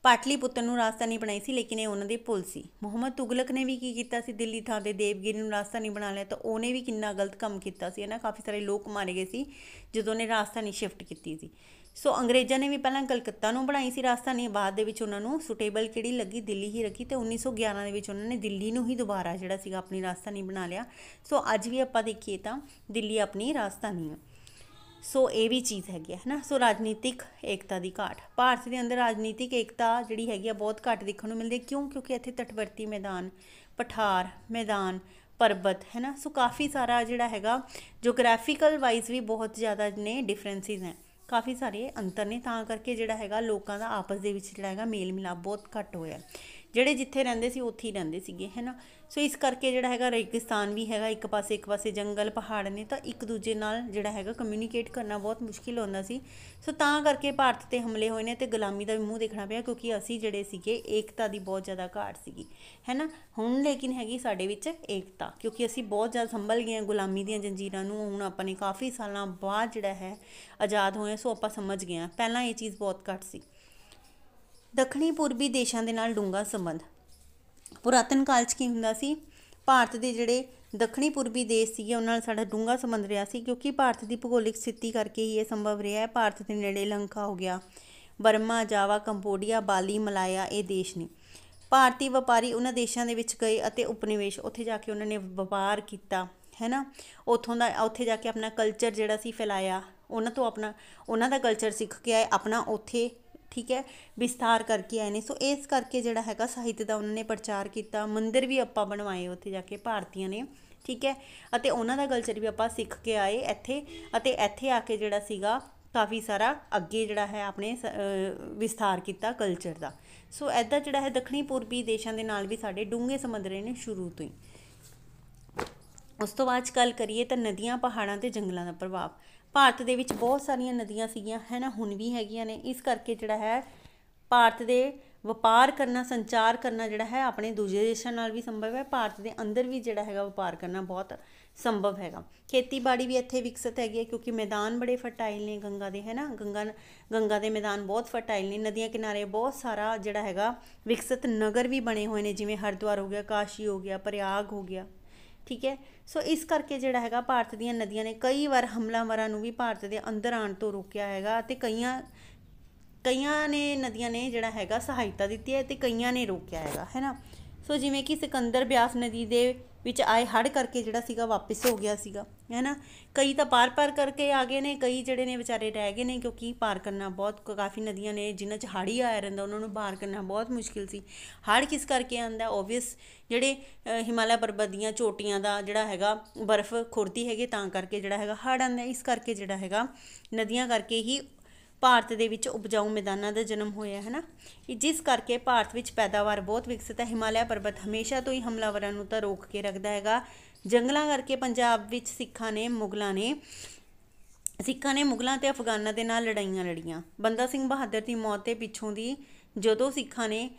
A: ਪਾਟਲੀ ਪੁੱਤਰ ਨੂੰ ਰਾਜਧਾਨੀ ਬਣਾਈ ਸੀ ਲੇਕਿਨ ਇਹ ਉਹਨਾਂ ਦੀ ਭੁੱਲ ਸੀ ਮੁਹੰਮਦ ਤੁਗਲਕ ਨੇ ਵੀ ਕੀ ਕੀਤਾ ਸੀ ਦਿੱਲੀ ਥਾਂ ਦੇ ਦੇਵਗਿਰੀ ਨੂੰ ਰਾਜਧਾਨੀ ਬਣਾ ਲਿਆ ਤਾਂ ਉਹਨੇ ਵੀ ਕਿੰਨਾ ਗਲਤ ਕੰਮ ਕੀਤਾ ਸੀ ਇਹਨਾਂ ਕਾਫੀ ਸਾਰੇ ਲੋਕ ਮਾਰੇ ਗਏ ਸੀ ਜਦੋਂ ਨੇ ਰਾਜਧਾਨੀ ਸ਼ਿਫਟ ਕੀਤੀ ਸੀ ਸੋ ਅੰਗਰੇਜ਼ਾਂ ਨੇ ਵੀ ਪਹਿਲਾਂ ਕਲਕੱਤਾ ਨੂੰ ਬਣਾਈ ਸੀ ਰਾਜਧਾਨੀ ਬਾਅਦ ਦੇ ਵਿੱਚ ਉਹਨਾਂ ਨੂੰ ਸੂਟੇਬਲ ਕਿਹੜੀ ਲੱਗੀ ਦਿੱਲੀ ਹੀ ਰੱਖੀ ਤੇ 1911 ਦੇ ਵਿੱਚ ਉਹਨਾਂ ਨੇ ਦਿੱਲੀ ਨੂੰ ਹੀ ਦੁਬਾਰਾ ਜਿਹੜਾ ਸੀਗਾ ਆਪਣੀ ਰਾਜਧਾਨੀ ਬਣਾ ਲਿਆ ਸੋ ਅੱਜ ਵੀ ਆਪਾਂ ਦੇਖੀਏ ਤਾਂ ਦਿੱਲੀ ਆਪਣੀ ਰਾਜਧਾਨੀ ਹੈ ਸੋ ਇਹ ਵੀ ਚੀਜ਼ ਹੈਗੀ ਹੈ ਨਾ ਸੋ ਰਾਜਨੀਤਿਕ ਏਕਤਾ ਦੀ ਘਾਟ ਭਾਰਤ ਦੇ ਅੰਦਰ ਰਾਜਨੀਤਿਕ ਏਕਤਾ ਜਿਹੜੀ ਹੈਗੀ ਆ ਬਹੁਤ ਘੱਟ ਦੇਖਣ ਨੂੰ ਮਿਲਦੀ ਹੈ ਕਿਉਂ ਕਿਉਂਕਿ ਇੱਥੇ ਤਟਵਰਤੀ ਮੈਦਾਨ ਪਠਾਰ ਮੈਦਾਨ ਪਰਬਤ ਹੈ ਨਾ ਸੋ ਕਾਫੀ ਸਾਰਾ ਜਿਹੜਾ ਹੈਗਾ ਜੀਓਗ੍ਰਾਫੀਕਲ ਵਾਈਜ਼ ਵੀ ਬਹੁਤ ਜ਼ਿਆਦਾ ਨੇ ਡਿਫਰੈਂਸਿਸ ਹੈ ਕਾਫੀ ਸਾਰੇ ਅੰਤਰ ਨੇ ਤਾਂ ਕਰਕੇ ਜਿਹੜਾ ਹੈਗਾ ਲੋਕਾਂ ਦਾ ਆਪਸ ਦੇ ਵਿੱਚ ਜਿਹੜਾ ਹੈਗਾ ਮੇਲ ਮਿਲਾਪ ਬਹੁਤ ਘੱਟ ਹੋਇਆ ਜਿਹੜੇ ਜਿੱਥੇ ਰਹਿੰਦੇ ਸੀ ਉੱਥੇ ਹੀ ਰਹਿੰਦੇ ਸੀਗੇ ਹੈਨਾ ਸੋ ਇਸ ਕਰਕੇ ਜਿਹੜਾ ਹੈਗਾ ਰੇਗਿਸਤਾਨ ਵੀ ਹੈਗਾ ਇੱਕ ਪਾਸੇ ਇੱਕ ਪਾਸੇ ਜੰਗਲ ਪਹਾੜ ਨੇ ਤਾਂ ਇੱਕ ਦੂਜੇ ਨਾਲ ਜਿਹੜਾ ਹੈਗਾ ਕਮਿਊਨੀਕੇਟ ਕਰਨਾ ਬਹੁਤ ਮੁਸ਼ਕਿਲ ਹੁੰਦਾ ਸੀ ਸੋ ਤਾਂ ਕਰਕੇ ਭਾਰਤ ਤੇ ਹਮਲੇ ਹੋਏ ਨੇ ਤੇ ਗੁਲਾਮੀ ਦਾ ਵੀ ਮੂੰਹ ਦੇਖਣਾ ਪਿਆ ਕਿਉਂਕਿ ਅਸੀਂ ਜਿਹੜੇ ਸੀਗੇ ਏਕਤਾ ਦੀ ਬਹੁਤ ਜ਼ਿਆਦਾ ਘਾਟ ਸੀਗੀ ਹੈਨਾ ਹੁਣ ਲੇਕਿਨ ਹੈਗੀ ਸਾਡੇ ਵਿੱਚ ਏਕਤਾ ਕਿਉਂਕਿ ਅਸੀਂ ਬਹੁਤ ਜ਼ਿਆਦਾ ਸੰਭਲ ਗਏ ਹਾਂ ਗੁਲਾਮੀ ਦੀਆਂ ਜੰਜੀਰਾਂ ਨੂੰ ਹੁਣ ਆਪਾਂ ਨੇ ਕਾਫੀ ਸਾਲਾਂ ਬਾਅਦ ਜਿਹੜਾ ਹੈ ਆਜ਼ਾਦ ਹੋਏ ਸੋ ਆਪਾਂ ਸਮਝ ਗਏ ਹਾਂ ਪਹਿਲਾਂ ਇਹ ਚੀਜ਼ ਬਹੁਤ ਘੱਟ ਸੀ ਦੱਖਣੀ ਪੂਰਬੀ ਦੇਸ਼ਾਂ ਦੇ ਨਾਲ ਡੂੰਘਾ ਸੰਬੰਧ ਪੁਰਾਤਨ ਕਾਲ 'ਚ ਕੀ ਹੁੰਦਾ ਸੀ ਭਾਰਤ ਦੇ ਜਿਹੜੇ ਦੱਖਣੀ ਪੂਰਬੀ ਦੇਸ਼ ਸੀਗੇ ਉਹਨਾਂ ਨਾਲ ਸਾਡਾ ਡੂੰਘਾ ਸੰਬੰਧ ਰਿਹਾ ਸੀ ਕਿਉਂਕਿ ਭਾਰਤ ਦੀ ਭੂਗੋਲਿਕ ਸਥਿਤੀ ਕਰਕੇ ਹੀ ਇਹ ਸੰਭਵ ਰਿਹਾ ਹੈ ਭਾਰਤ ਦੇ ਨੇੜੇ ਲੰਕਾ ਹੋ ਗਿਆ Burma Java Cambodia Bali Malaya ਇਹ ਦੇਸ਼ ਨੇ ਭਾਰਤੀ ਵਪਾਰੀ ਉਹਨਾਂ ਦੇਸ਼ਾਂ ਦੇ ਵਿੱਚ ਗਏ ਅਤੇ ਉਪਨਿਵੇਸ਼ ਉੱਥੇ ਜਾ ਕੇ ਉਹਨਾਂ ਨੇ ਵਪਾਰ ਕੀਤਾ ਹੈਨਾ ਉੱਥੋਂ ਦਾ ਉੱਥੇ ਜਾ ਕੇ ਆਪਣਾ ਕਲਚਰ ਜਿਹੜਾ ਸੀ ਫੈਲਾਇਆ ਉਹਨਾਂ ਤੋਂ ਆਪਣਾ ਉਹਨਾਂ ਦਾ ਕਲਚਰ ਸਿੱਖ ਕੇ ਆਏ ਆਪਣਾ ਉੱਥੇ ਠੀਕ ਹੈ ਵਿਸਥਾਰ ਕਰਕੇ ਆਏ ਨੇ ਸੋ ਇਸ ਕਰਕੇ ਜਿਹੜਾ ਹੈਗਾ ਸਾਹਿਤ ਦਾ ਉਹਨਾਂ ਨੇ ਪ੍ਰਚਾਰ ਕੀਤਾ ਮੰਦਿਰ ਵੀ ਆਪਾਂ ਬਣਵਾਏ ਉੱਥੇ ਜਾ ਕੇ ਭਾਰਤੀਆਂ ਨੇ ਠੀਕ ਹੈ ਅਤੇ ਉਹਨਾਂ ਦਾ ਕਲਚਰ ਵੀ ਆਪਾਂ ਸਿੱਖ ਕੇ ਆਏ ਇੱਥੇ ਅਤੇ ਇੱਥੇ ਆ ਕੇ ਜਿਹੜਾ ਸੀਗਾ ਕਾਫੀ ਸਾਰਾ ਅੱਗੇ ਜਿਹੜਾ ਹੈ ਆਪਣੇ ਵਿਸਥਾਰ ਕੀਤਾ ਕਲਚਰ ਦਾ ਸੋ ਐਦਾਂ ਜਿਹੜਾ ਹੈ ਦੱਖਣੀ ਪੂਰਬੀ ਦੇਸ਼ਾਂ ਦੇ ਨਾਲ ਵੀ ਸਾਡੇ ਡੂੰਘੇ ਸੰਬੰਧ ਰਹੇ ਨੇ ਸ਼ੁਰੂ ਤੋਂ ਹੀ ਉਸ ਤੋਂ ਬਾਅਦ ਗੱਲ ਕਰੀਏ ਤਾਂ ਨਦੀਆਂ ਪਹਾੜਾਂ ਤੇ ਜੰਗਲਾਂ ਦਾ ਪ੍ਰਭਾਵ ਭਾਰਤ ਦੇ ਵਿੱਚ ਬਹੁਤ ਸਾਰੀਆਂ ਨਦੀਆਂ ਸੀਗੀਆਂ ਹੈ ਨਾ ਹੁਣ ਵੀ ਹੈਗੀਆਂ ਨੇ ਇਸ ਕਰਕੇ ਜਿਹੜਾ ਹੈ ਭਾਰਤ ਦੇ ਵਪਾਰ ਕਰਨਾ ਸੰਚਾਰ ਕਰਨਾ ਜਿਹੜਾ ਹੈ ਆਪਣੇ ਦੂਜੇ ਦੇਸ਼ਾਂ ਨਾਲ ਵੀ ਸੰਭਵ ਹੈ ਭਾਰਤ ਦੇ ਅੰਦਰ ਵੀ ਜਿਹੜਾ ਹੈਗਾ ਵਪਾਰ ਕਰਨਾ ਬਹੁਤ ਸੰਭਵ ਹੈਗਾ ਖੇਤੀਬਾੜੀ ਵੀ ਇੱਥੇ ਵਿਕਸਿਤ ਹੈਗੀ ਹੈ ਕਿਉਂਕਿ ਮੈਦਾਨ ਬੜੇ ਫਰਟਾਈਲ ਨੇ ਗੰਗਾ ਦੇ ਹੈ ਨਾ ਗੰਗਾ ਗੰਗਾ ਦੇ ਮੈਦਾਨ ਬਹੁਤ ਫਰਟਾਈਲ ਨੇ ਨਦੀਆਂ ਕਿਨਾਰੇ ਬਹੁਤ ਸਾਰਾ ਜਿਹੜਾ ਹੈਗਾ ਵਿਕਸਿਤ ਨਗਰ ਵੀ ਬਣੇ ਹੋਏ ਨੇ ਜਿਵੇਂ ਹਰਦੁਆਰ ਹੋ ਗਿਆ ਕਾਸ਼ੀ ਹੋ ਗਿਆ ਪ੍ਰਯਾਗ ਹੋ ਗਿਆ ਠੀਕ ਹੈ ਸੋ ਇਸ ਕਰਕੇ ਜਿਹੜਾ ਹੈਗਾ ਭਾਰਤ ਦੀਆਂ ਨਦੀਆਂ ਨੇ ਕਈ ਵਾਰ ਹਮਲਾਵਰਾਂ ਨੂੰ ਵੀ ਭਾਰਤ ਦੇ ਅੰਦਰ ਆਣ ਤੋਂ ਰੋਕਿਆ ਹੈਗਾ ਤੇ ਕਈਆਂ ਕਈਆਂ ਨੇ ਨਦੀਆਂ ਨੇ ਜਿਹੜਾ ਹੈਗਾ ਸਹਾਇਤਾ ਦਿੱਤੀ ਹੈ ਤੇ ਕਈਆਂ ਨੇ ਰੋਕਿਆ ਹੈਗਾ ਹੈਨਾ ਸੋ ਜਿਵੇਂ ਕਿ ਸਿਕੰਦਰ ਬਿਆਸ ਨਦੀ ਦੇ ਵਿੱਚ ਆਏ ਹੜ ਕਰਕੇ ਜਿਹੜਾ ਸੀਗਾ ਵਾਪਸ ਹੋ ਗਿਆ ਸੀਗਾ ਹੈਨਾ ਕਈ ਤਾਂ ਪਾਰ-ਪਾਰ ਕਰਕੇ ਆ ਗਏ ਨੇ ਕਈ ਜਿਹੜੇ ਨੇ ਵਿਚਾਰੇ ਰਹਿ ਗਏ ਨੇ ਕਿਉਂਕਿ ਪਾਰ ਕਰਨਾ ਬਹੁਤ ਕਾਫੀ ਨਦੀਆਂ ਨੇ ਜਿਨ੍ਹਾਂ 'ਚ ਹਾੜੀ ਆਇਆ ਰਹਿੰਦਾ ਉਹਨਾਂ ਨੂੰ ਪਾਰ ਕਰਨਾ ਬਹੁਤ ਮੁਸ਼ਕਿਲ ਸੀ ਹੜ ਕਿਸ ਕਰਕੇ ਆਂਦਾ ਓਬਵੀਅਸ ਜਿਹੜੇ ਹਿਮਾਲਿਆ ਪਰਬਤ ਦੀਆਂ ਚੋਟੀਆਂ ਦਾ ਜਿਹੜਾ ਹੈਗਾ ਬਰਫ਼ ਖੁਰਦੀ ਹੈਗੇ ਤਾਂ ਕਰਕੇ ਜਿਹੜਾ ਹੈਗਾ ਹੜ ਆਂਦਾ ਇਸ ਕਰਕੇ ਜਿਹੜਾ ਹੈਗਾ ਨਦੀਆਂ ਕਰਕੇ ਹੀ ਭਾਰਤ ਦੇ ਵਿੱਚ ਉਪਜਾਊ ਮੈਦਾਨਾਂ ਦਾ ਜਨਮ ਹੋਇਆ ਹੈ ਨਾ ਜਿਸ ਕਰਕੇ ਭਾਰਤ ਵਿੱਚ ਪੈਦਾਵਾਰ ਬਹੁਤ ਵਿਕਸਿਤ ਹੈ ਹਿਮਾਲਿਆ ਪਰਬਤ ਹਮੇਸ਼ਾ ਤੋਂ ਹੀ ਹਮਲਾਵਰਾਂ ਨੂੰ ਤਾਂ ਰੋਕ ਕੇ ਰੱਖਦਾ ਹੈਗਾ ਜੰਗਲਾਂ ਕਰਕੇ ਪੰਜਾਬ ਵਿੱਚ ਸਿੱਖਾਂ ਨੇ ਮੁਗਲਾਂ ਨੇ ਸਿੱਖਾਂ ਨੇ ਮੁਗਲਾਂ ਤੇ ਅਫਗਾਨਾਂ ਦੇ ਨਾਲ ਲੜਾਈਆਂ ਲੜੀਆਂ ਬੰਦਾ ਸਿੰਘ ਬਹਾਦਰ ਦੀ ਮੌਤ ਦੇ ਪਿੱਛੋਂ ਦੀ ਜਦੋਂ ਸਿੱਖਾਂ ਨੇ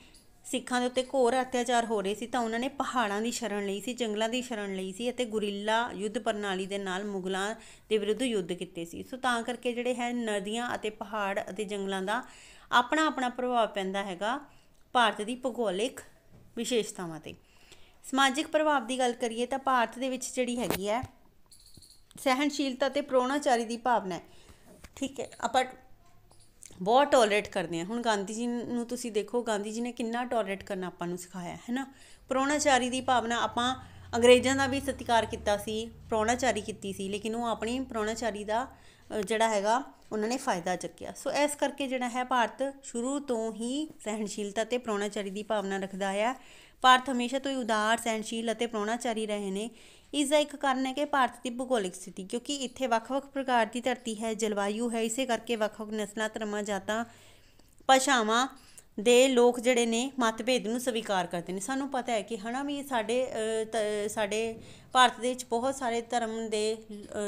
A: ਸਿੱਖਾਂ ਦੇ ਉੱਤੇ ਘੋਰ ਅਤਿਆਚਾਰ ਹੋ ਰਹੇ ਸੀ ਤਾਂ ਉਹਨਾਂ ਨੇ ਪਹਾੜਾਂ ਦੀ ਸ਼ਰਨ ਲਈ ਸੀ ਜੰਗਲਾਂ ਦੀ ਸ਼ਰਨ ਲਈ ਸੀ ਅਤੇ ਗੁਰੀਲਾ ਯੁੱਧ ਪ੍ਰਣਾਲੀ ਦੇ ਨਾਲ ਮੁਗਲਾਂ ਦੇ ਵਿਰੁੱਧ ਯੁੱਧ ਕੀਤੇ ਸੀ ਸੋ ਤਾਂ ਕਰਕੇ ਜਿਹੜੇ ਹੈ ਨਦੀਆਂ ਅਤੇ ਪਹਾੜ ਅਤੇ ਜੰਗਲਾਂ ਦਾ ਆਪਣਾ ਆਪਣਾ ਪ੍ਰਭਾਵ ਪੈਂਦਾ ਹੈਗਾ ਭਾਰਤ ਦੀ ਭੂਗੋਲਿਕ ਵਿਸ਼ੇਸ਼ਤਾਵਾਂ ਤੇ ਸਮਾਜਿਕ ਪ੍ਰਭਾਵ ਦੀ ਗੱਲ ਕਰੀਏ ਤਾਂ ਭਾਰਤ ਦੇ ਵਿੱਚ ਜਿਹੜੀ ਹੈਗੀ ਹੈ ਸਹਿਣਸ਼ੀਲਤਾ ਤੇ ਪ੍ਰੋਣਾਚਾਰੀ ਦੀ ਭਾਵਨਾ ਹੈ ਠੀਕ ਹੈ ਆਪਾਂ ਬਹੁਤ ਟੋਲਰੇਟ ਕਰਦੇ ਆ ਹੁਣ ਗਾਂਧੀ ਜੀ ਨੂੰ ਤੁਸੀਂ ਦੇਖੋ ਗਾਂਧੀ ਜੀ ਨੇ ਕਿੰਨਾ ਟੋਲਰੇਟ ਕਰਨਾ ਆਪਾਂ ਨੂੰ ਸਿਖਾਇਆ ਹੈ ਨਾ ਪ੍ਰੋਣਾਚਾਰੀ ਦੀ ਭਾਵਨਾ ਆਪਾਂ ਅੰਗਰੇਜ਼ਾਂ ਦਾ ਵੀ ਸਤਿਕਾਰ ਕੀਤਾ ਸੀ ਪ੍ਰੋਣਾਚਾਰੀ ਕੀਤੀ ਸੀ ਲੇਕਿਨ ਉਹ ਆਪਣੀ ਪ੍ਰੋਣਾਚਾਰੀ ਦਾ ਜਿਹੜਾ ਹੈਗਾ ਉਹਨਾਂ ਨੇ ਫਾਇਦਾ ਚੱਕਿਆ ਸੋ ਇਸ ਕਰਕੇ ਜਿਹੜਾ ਹੈ ਭਾਰਤ ਸ਼ੁਰੂ ਤੋਂ ਹੀ ਸਹਿਣਸ਼ੀਲਤਾ ਤੇ ਪ੍ਰੋਣਾਚਾਰੀ ਦੀ ਭਾਵਨਾ ਰੱਖਦਾ ਆਇਆ ਭਾਰਤ ਹਮੇਸ਼ਾ ਤੋਂ ਹੀ ਉਦਾਰ ਸਹਿਣਸ਼ੀਲ ਅਤੇ ਪ੍ਰੋਣਾਚਾਰੀ ਰਹੇ ਨੇ ਇਸ ਦਾ ਇੱਕ ਕਾਰਨ ਹੈ ਕਿ ਭਾਰਤ ਦੀ ਭੂਗੋਲਿਕ ਸਥਿਤੀ ਕਿਉਂਕਿ ਇੱਥੇ ਵੱਖ-ਵੱਖ ਪ੍ਰਕਾਰ ਦੀ ਧਰਤੀ ਹੈ ਜਲਵਾਯੂ ਹੈ ਇਸੇ ਕਰਕੇ ਵੱਖ-ਵੱਖ ਨਸਲਾਂ ਧਰਮਾਂ ਜਾਤਾਂ ਭਾਸ਼ਾਵਾਂ ਦੇ ਲੋਕ ਜਿਹੜੇ ਨੇ ਮਤਭੇਦ ਨੂੰ ਸਵੀਕਾਰ ਕਰਦੇ ਨੇ ਸਾਨੂੰ ਪਤਾ ਹੈ ਕਿ ਹਨਾ ਵੀ ਸਾਡੇ ਸਾਡੇ ਭਾਰਤ ਦੇ ਵਿੱਚ ਬਹੁਤ ਸਾਰੇ ਧਰਮ ਦੇ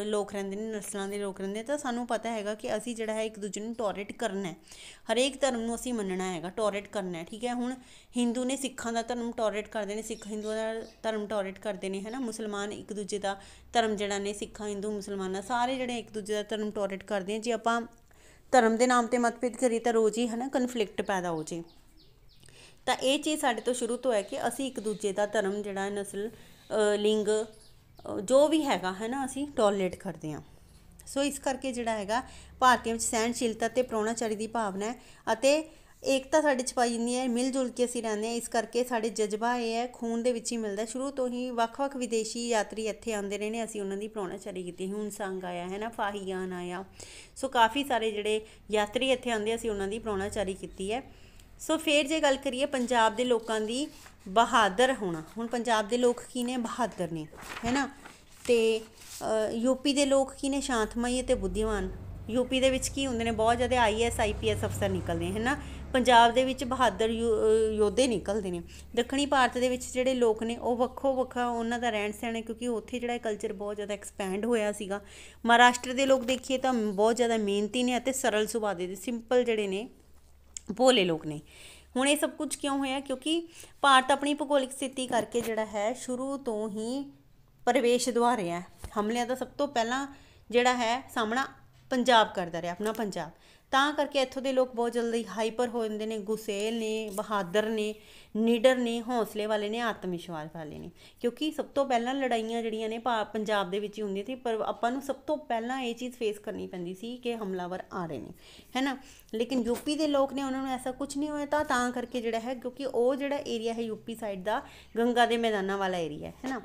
A: ਲੋਕ ਰਹਿੰਦੇ ਨੇ ਨਸਲਾਂ ਦੇ ਲੋਕ ਰਹਿੰਦੇ ਤਾਂ ਸਾਨੂੰ ਪਤਾ ਹੈਗਾ ਕਿ ਅਸੀਂ ਜਿਹੜਾ ਹੈ ਇੱਕ ਦੂਜੇ ਨੂੰ ਟੋਰੇਟ ਕਰਨਾ ਹੈ ਹਰੇਕ ਧਰਮ ਨੂੰ ਅਸੀਂ ਮੰਨਣਾ ਹੈਗਾ ਟੋਰੇਟ ਕਰਨਾ ਹੈ ਠੀਕ ਹੈ ਹੁਣ ਹਿੰਦੂ ਨੇ ਸਿੱਖਾਂ ਦਾ ਧਰਮ ਟੋਰੇਟ ਕਰਦੇ ਨੇ ਸਿੱਖ Hindu ਦਾ ਧਰਮ ਟੋਰੇਟ ਕਰਦੇ ਨੇ ਹੈਨਾ ਮੁਸਲਮਾਨ ਇੱਕ ਦੂਜੇ ਦਾ ਧਰਮ ਜਿਹੜਾ ਨੇ ਸਿੱਖਾਂ ਹਿੰਦੂ ਮੁਸਲਮਾਨਾਂ ਸਾਰੇ ਜਿਹੜੇ ਇੱਕ ਦੂਜੇ ਦਾ ਧਰਮ ਟੋਰੇਟ ਕਰਦੇ ਆ ਜੇ ਆਪਾਂ ਧਰਮ ਦੇ ਨਾਮ ਤੇ ਮਤਭੇਦ ਕਰੀ ਤਾਂ ਰੋਜ਼ ਹੀ ਹਨਾ ਕਨਫਲਿਕਟ ਪੈਦਾ ਹੋ ਜੇ ਤਾਂ ਇਹ ਚੀਜ਼ ਸਾਡੇ ਤੋਂ ਸ਼ੁਰੂ ਤੋਂ ਹੈ ਕਿ ਅਸੀਂ ਇੱਕ ਦੂਜੇ ਦਾ ਧਰਮ ਜਿਹੜਾ ਨਸਲ ਲਿੰਗ ਜੋ ਵੀ ਹੈਗਾ ਹਨਾ ਅਸੀਂ ਟੋਲਰੇਟ ਕਰਦੇ ਹਾਂ ਸੋ ਇਸ ਕਰਕੇ ਜਿਹੜਾ ਹੈਗਾ ਭਾਰਤੀਆਂ ਵਿੱਚ ਸਹਿਣਸ਼ੀਲਤਾ ਤੇ ਪ੍ਰੋਣਾਚਾਰੀ ਦੀ ਭਾਵਨਾ ਹੈ ਅਤੇ ਏਕਤਾ ਸਾਡੇ 'ਚ ਪਾਈ ਜਾਂਦੀ ਹੈ ਮਿਲ ਜੁਲ ਕੇ ਅਸੀਂ ਰਹਿੰਦੇ ਹਾਂ ਇਸ ਕਰਕੇ ਸਾਡੇ ਜਜ਼ਬਾ ਇਹ ਹੈ ਖੂਨ ਦੇ ਵਿੱਚ ਹੀ ਮਿਲਦਾ ਸ਼ੁਰੂ ਤੋਂ ਹੀ ਵੱਖ-ਵੱਖ ਵਿਦੇਸ਼ੀ ਯਾਤਰੀ ਇੱਥੇ ਆਉਂਦੇ ਰਹੇ ਨੇ ਅਸੀਂ ਉਹਨਾਂ ਦੀ ਚਰੀ ਕੀਤੀ ਹੁਣ ਸੰਗ ਆਇਆ ਹੈ ਨਾ ਫਾਹੀਆਨ ਆਇਆ ਸੋ ਕਾਫੀ ਸਾਰੇ ਜਿਹੜੇ ਯਾਤਰੀ ਇੱਥੇ ਆਉਂਦੇ ਅਸੀਂ ਉਹਨਾਂ ਦੀ ਚਰੀ ਕੀਤੀ ਹੈ ਸੋ ਫੇਰ ਜੇ ਗੱਲ ਕਰੀਏ ਪੰਜਾਬ ਦੇ ਲੋਕਾਂ ਦੀ ਬਹਾਦਰ ਹੋਣਾ ਹੁਣ ਪੰਜਾਬ ਦੇ ਲੋਕ ਕੀ ਨੇ ਬਹਾਦਰ ਨੇ ਹੈਨਾ ਤੇ ਯੂਪੀ ਦੇ ਲੋਕ ਕੀ ਨੇ ਸ਼ਾਂਤਮਈ ਤੇ ਬੁੱਧੀਮਾਨ ਯੂਪੀ ਦੇ ਵਿੱਚ ਕੀ ਹੁੰਦੇ ਨੇ ਬਹੁਤ ਜ਼ਿਆਦਾ ਆਈਐਸ ਆਈਪੀਐਸ ਅਫਸਰ ਨਿਕਲਦੇ ਹਨ ਨਾ ਪੰਜਾਬ ਦੇ ਵਿੱਚ ਬਹਾਦਰ ਯੋਧੇ ਨਿਕਲਦੇ ਨੇ ਦੱਖਣੀ ਭਾਰਤ ਦੇ ਵਿੱਚ ਜਿਹੜੇ ਲੋਕ ਨੇ ਉਹ ਵੱਖੋ ਵੱਖਾ ਉਹਨਾਂ ਦਾ ਰਹਿਣ ਸਹਿਣ ਹੈ ਕਿਉਂਕਿ ਉੱਥੇ ਜਿਹੜਾ ਕਲਚਰ ਬਹੁਤ ਜ਼ਿਆਦਾ ਐਕਸਪੈਂਡ ਹੋਇਆ ਸੀਗਾ ਮਹਾਰਾਸ਼ਟਰ ਦੇ ਲੋਕ ਦੇਖੀਏ ਤਾਂ ਬਹੁਤ ਜ਼ਿਆਦਾ ਮਿਹਨਤੀ ਨੇ ਅਤੇ ਸਰਲ ਸੁਭਾਅ ਦੇ ਸਿੰਪਲ ਜਿਹੜੇ ਨੇ ਭੋਲੇ ਲੋਕ ਨੇ ਹੁਣ ਇਹ ਸਭ ਕੁਝ ਕਿਉਂ ਹੋਇਆ ਕਿਉਂਕਿ ਭਾਰਤ ਆਪਣੀ ਭੂਗੋਲਿਕ ਸਥਿਤੀ ਕਰਕੇ ਜਿਹੜਾ ਹੈ ਸ਼ੁਰੂ ਤੋਂ ਹੀ ਪਰਵੇਸ਼ ਦਵਾ ਰਿਹਾ ਹੈ ਹਮਲਿਆਂ ਦਾ ਸਭ ਤੋਂ ਪਹਿਲਾਂ ਜਿਹੜਾ ਹੈ ਸਾਹਮਣਾ ਪੰਜਾਬ ਕਰਦਾ ਰਿਹਾ ਆਪਣਾ ਪੰਜਾਬ ਤਾਂ ਕਰਕੇ ਇੱਥੋਂ ਦੇ ਲੋਕ ਬਹੁਤ ਜਲਦੀ ਹਾਈਪਰ ਹੋ ਜਾਂਦੇ ਨੇ ਗੁਸੇਲ ਨੇ ਬਹਾਦਰ ਨੇ ਨੀਡਰ ਨੇ ਹੌਸਲੇ ਵਾਲੇ ਨੇ ਆਤਮ ਵਿਸ਼ਵਾਸ ਵਾਲੇ ਨੇ ਕਿਉਂਕਿ ਸਭ ਤੋਂ ਪਹਿਲਾਂ ਲੜਾਈਆਂ ਜਿਹੜੀਆਂ ਨੇ ਪੰਜਾਬ ਦੇ ਵਿੱਚ ਹੀ ਹੁੰਦੀਆਂ ਸੀ ਪਰ ਆਪਾਂ ਨੂੰ ਸਭ ਤੋਂ ਪਹਿਲਾਂ ਇਹ ਚੀਜ਼ ਫੇਸ ਕਰਨੀ ਪੈਂਦੀ ਸੀ ਕਿ ਹਮਲਾਵਰ ਆ ਰਹੇ ਨੇ ਹੈਨਾ ਲੇਕਿਨ ਯੂਪੀ ਦੇ ਲੋਕ ਨੇ ਉਹਨਾਂ ਨੂੰ ਐਸਾ ਕੁਝ ਨਹੀਂ ਹੋਇਆ ਤਾਂ ਤਾਂ ਕਰਕੇ ਜਿਹੜਾ ਹੈ ਕਿਉਂਕਿ ਉਹ ਜਿਹੜਾ ਏਰੀਆ ਹੈ ਯੂਪੀ ਸਾਈਡ ਦਾ ਗੰਗਾ ਦੇ ਮੈਦਾਨਾਂ ਵਾਲਾ ਏਰੀਆ ਹੈ ਹੈਨਾ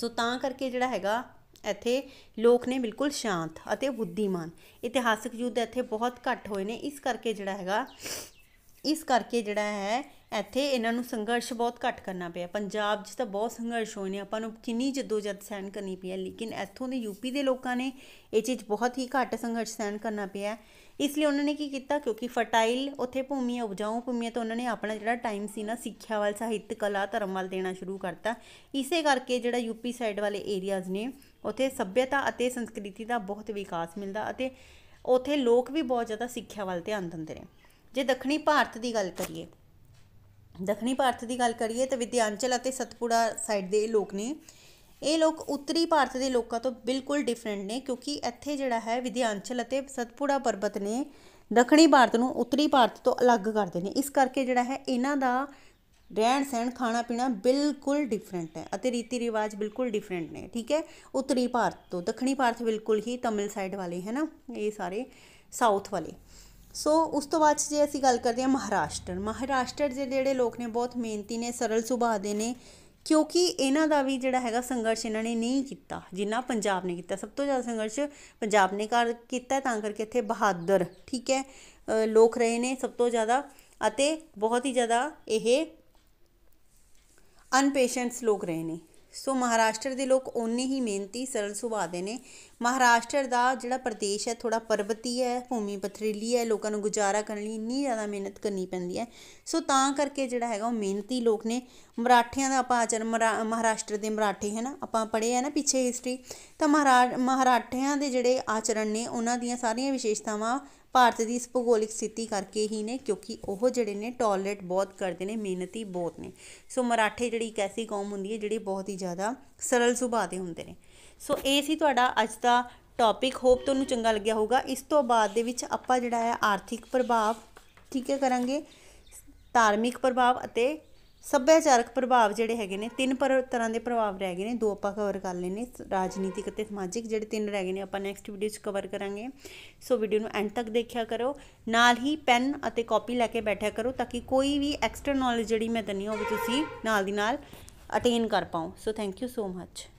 A: ਸੋ ਤਾਂ ਕਰਕੇ ਜਿਹੜਾ ਹੈਗਾ ਇੱਥੇ ਲੋਕ ਨੇ ਬਿਲਕੁਲ ਸ਼ਾਂਤ ਅਤੇ ਬੁੱਧੀਮਾਨ ਇਤਿਹਾਸਿਕ ਯੁੱਧ ਇੱਥੇ ਬਹੁਤ ਘੱਟ ਹੋਏ ਨੇ ਇਸ ਕਰਕੇ ਜਿਹੜਾ ਹੈਗਾ ਇਸ ਕਰਕੇ ਜਿਹੜਾ ਹੈ ਇੱਥੇ ਇਹਨਾਂ ਨੂੰ ਸੰਘਰਸ਼ ਬਹੁਤ ਘੱਟ ਕਰਨਾ ਪਿਆ ਪੰਜਾਬ 'ਚ ਤਾਂ ਬਹੁਤ ਸੰਘਰਸ਼ ਹੋਏ ਨੇ ਆਪਾਂ ਨੂੰ ਕਿੰਨੀ ਜਦੋਜਦ ਸਹਿਣ ਕਰਨੀ ਪਈ ਹੈ ਲੇਕਿਨ ਇੱਥੋਂ ਦੇ ਯੂਪੀ ਦੇ ਲੋਕਾਂ ਨੇ ਇਹ ਚੀਜ਼ ਬਹੁਤ ਹੀ ਘੱਟ ਸੰਘਰਸ਼ ਸਹਿਣ ਕਰਨਾ ਪਿਆ ਇਸ ਲਈ ਉਹਨਾਂ ਨੇ ਕੀ ਕੀਤਾ ਕਿਉਂਕਿ ਫਰਟਾਈਲ ਉੱਥੇ ਭੂਮੀ ਉਪਜਾਊ ਭੂਮੀ ਤਾਂ ਉਹਨਾਂ ਨੇ ਆਪਣਾ ਜਿਹੜਾ ਟਾਈਮ ਸੀ ਨਾ ਸਿੱਖਿਆ ਵੱਲ ਸਾਹਿਤ ਕਲਾ ਧਰਮ ਵੱਲ ਦੇਣਾ ਸ਼ੁਰੂ ਕਰਤਾ ਇਸੇ ਕਰਕੇ ਜਿਹੜਾ ਯੂਪੀ ਸਾਈਡ ਵਾਲੇ ਏਰੀਆਜ਼ ਨੇ ਉੱਥੇ ਸੱਭਿਅਤਾ ਅਤੇ ਸੰਸਕ੍ਰਿਤੀ ਦਾ ਬਹੁਤ ਵਿਕਾਸ ਮਿਲਦਾ ਅਤੇ ਉੱਥੇ ਲੋਕ ਵੀ ਬਹੁਤ ਜ਼ਿਆਦਾ ਸਿੱਖਿਆ ਵੱਲ ਧਿਆਨ ਦਿੰਦੇ ਨੇ ਜੇ ਦੱਖਣੀ ਭਾਰਤ ਦੀ ਗੱਲ ਕਰੀਏ ਦੱਖਣੀ ਭਾਰਤ ਦੀ ਗੱਲ ਕਰੀਏ ਤਾਂ ਵਿਦਿਆਂਚਲ ਅਤੇ ਸਤਪੁੜਾ ਸਾਈਡ ਦੇ ਲੋਕ ਨੇ ਇਹ ਲੋਕ ਉੱਤਰੀ ਭਾਰਤ ਦੇ ਲੋਕਾਂ ਤੋਂ ਬਿਲਕੁਲ ਡਿਫਰੈਂਟ ਨੇ ਕਿਉਂਕਿ ਇੱਥੇ ਜਿਹੜਾ ਹੈ ਵਿਧਿਆਂਚਲ ਅਤੇ ਸਤਪੁੜਾ ਪਰਬਤ ਨੇ ਦੱਖਣੀ ਭਾਰਤ ਨੂੰ ਉੱਤਰੀ ਭਾਰਤ ਤੋਂ ਅਲੱਗ ਕਰਦੇ ਨੇ ਇਸ ਕਰਕੇ ਜਿਹੜਾ ਹੈ ਇਹਨਾਂ ਦਾ ਰਹਿਣ ਸਹਿਣ ਖਾਣਾ ਪੀਣਾ ਬਿਲਕੁਲ ਡਿਫਰੈਂਟ ਹੈ ਅਤੇ ਰੀਤੀ ਰਿਵਾਜ ਬਿਲਕੁਲ ਡਿਫਰੈਂਟ ਨੇ ਠੀਕ ਹੈ ਉੱਤਰੀ ਭਾਰਤ ਤੋਂ ਦੱਖਣੀ ਭਾਰਤ ਬਿਲਕੁਲ ਹੀ ਤਮਿਲ ਸਾਈਡ ਵਾਲੇ ਹੈ ਨਾ ਇਹ ਸਾਰੇ ਸਾਊਥ ਵਾਲੇ ਸੋ ਉਸ ਤੋਂ ਬਾਅਦ ਜੇ ਅਸੀਂ ਗੱਲ ਕਰਦੇ ਹਾਂ ਮਹਾਰਾਸ਼ਟਰ ਮਹਾਰਾਸ਼ਟਰ ਦੇ ਜਿਹੜੇ ਲੋਕ ਨੇ ਬਹੁਤ ਮਿਹਨਤੀ ਨੇ ਸਰਲ ਸੁਭਾਅ ਦੇ ਨੇ ਕਿਉਂਕਿ ਇਹਨਾਂ ਦਾ ਵੀ ਜਿਹੜਾ ਹੈਗਾ ਸੰਘਰਸ਼ ਇਹਨਾਂ ਨੇ ਨਹੀਂ ਕੀਤਾ ਜਿੰਨਾ ਪੰਜਾਬ ਨੇ ਕੀਤਾ ਸਭ ਤੋਂ ਜ਼ਿਆਦਾ ਸੰਘਰਸ਼ ਪੰਜਾਬ ਨੇ ਕਰ ਕੀਤਾ ਤਾਂ ਕਰਕੇ ਇੱਥੇ ਬਹਾਦਰ ਠੀਕ ਹੈ ਲੋਕ ਰਹੇ ਨੇ ਸਭ ਤੋਂ ਜ਼ਿਆਦਾ ਅਤੇ ਬਹੁਤ ਹੀ ਜ਼ਿਆਦਾ ਇਹ ਅਨਪੇਸ਼ੈਂਟਸ ਲੋਕ ਰਹੇ ਨੇ ਸੋ ਮਹਾਰਾਸ਼ਟਰ ਦੇ ਲੋਕ ਓਨੇ ਹੀ ਮਿਹਨਤੀ ਸਰਲ ਸੁਭਾਅ ਦੇ ਨੇ ਮਹਾਰਾਸ਼ਟਰ ਦਾ ਜਿਹੜਾ ਪ੍ਰਦੇਸ਼ ਹੈ ਥੋੜਾ ਪਰਬਤੀ ਹੈ ਭੂਮੀ ਪਥਰੀਲੀ ਹੈ ਲੋਕਾਂ ਨੂੰ ਗੁਜ਼ਾਰਾ ਕਰਨ ਲਈ ਇੰਨੀ ਜ਼ਿਆਦਾ ਮਿਹਨਤ ਕਰਨੀ ਪੈਂਦੀ ਹੈ ਸੋ ਤਾਂ ਕਰਕੇ ਜਿਹੜਾ ਹੈਗਾ ਉਹ ਮਿਹਨਤੀ ਲੋਕ ਨੇ ਮਰਾਠਿਆਂ ਦਾ ਆਪਾਂ ਆਚਰ ਮਹਾਰਾਸ਼ਟਰ ਦੇ ਮਰਾਠੇ ਹੈ ਨਾ ਆਪਾਂ ਪੜ੍ਹੇ ਆ ਨਾ ਪਿੱਛੇ ਹਿਸਟਰੀ ਤਾਂ ਮਹਾਰਾਠਿਆਂ ਦੇ ਜਿਹੜੇ ਆਚਰਣ ਨੇ ਉਹਨਾਂ ਦੀਆਂ ਸਾਰੀਆਂ ਵਿਸ਼ੇਸ਼ਤਾਵਾਂ ਭਾਰਤ ਦੀ ਇਸ ਭੂਗੋਲਿਕ ਸਥਿਤੀ ਕਰਕੇ ਹੀ ਨੇ ਕਿਉਂਕਿ ਉਹ ਜਿਹੜੇ ਨੇ ਟੋਲਰੇਟ ਬਹੁਤ ਕਰਦੇ ਨੇ ਮਿਹਨਤੀ ਬਹੁਤ ਨੇ ਸੋ ਮਰਾਠੇ ਜਿਹੜੀ ਕੈਸੀ ਕੌਮ ਹੁੰਦੀ ਹੈ ਜਿਹੜੀ ਬਹੁਤ ਹੀ ਜ਼ਿਆਦਾ ਸਰਲ ਸੁਭਾਅ ਦੇ ਹੁੰਦੇ ਨੇ ਸੋ ਇਹ ਸੀ ਤੁਹਾਡਾ ਅੱਜ ਦਾ ਟੌਪਿਕ ਹੋਪ ਤੁਹਾਨੂੰ ਚੰਗਾ ਲੱਗਿਆ ਹੋਊਗਾ ਇਸ ਤੋਂ ਬਾਅਦ ਦੇ ਵਿੱਚ ਆਪਾਂ ਜਿਹੜਾ ਹੈ ਆਰਥਿਕ ਪ੍ਰਭਾਵ ਠੀਕ ਹੈ ਕਰਾਂਗੇ ਧਾਰਮਿਕ ਪ੍ਰਭਾਵ ਅਤੇ ਸੱਭਿਆਚਾਰਕ ਪ੍ਰਭਾਵ ਜਿਹੜੇ ਹੈਗੇ ਨੇ ਤਿੰਨ ਪਰ ਤਰ੍ਹਾਂ ਦੇ ਪ੍ਰਭਾਵ ਰਹਿ ਗਏ ਨੇ ਦੋ ਆਪਾਂ ਕਵਰ ਕਰ ਲਏ ਨੇ ਰਾਜਨੀਤਿਕ ਅਤੇ ਸਮਾਜਿਕ ਜਿਹੜੇ ਤਿੰਨ ਰਹਿ ਗਏ ਨੇ ਆਪਾਂ ਨੈਕਸਟ ਵੀਡੀਓ 'ਚ ਕਵਰ ਕਰਾਂਗੇ ਸੋ ਵੀਡੀਓ ਨੂੰ ਐਂਡ ਤੱਕ ਦੇਖਿਆ ਕਰੋ ਨਾਲ ਹੀ ਪੈਨ ਅਤੇ ਕਾਪੀ ਲੈ ਕੇ ਬੈਠਿਆ ਕਰੋ ਤਾਂ ਕਿ ਕੋਈ ਵੀ ਐਕਸਟਰਨਲ ਨੌਲੇਜ ਜਿਹੜੀ ਮੈਂ ਦੰਨੀ ਹੋਵੇ ਤੁਸੀਂ ਨਾਲ ਦੀ ਨਾਲ ਅਟੇਨ ਕਰ ਪਾਓ so thank you so much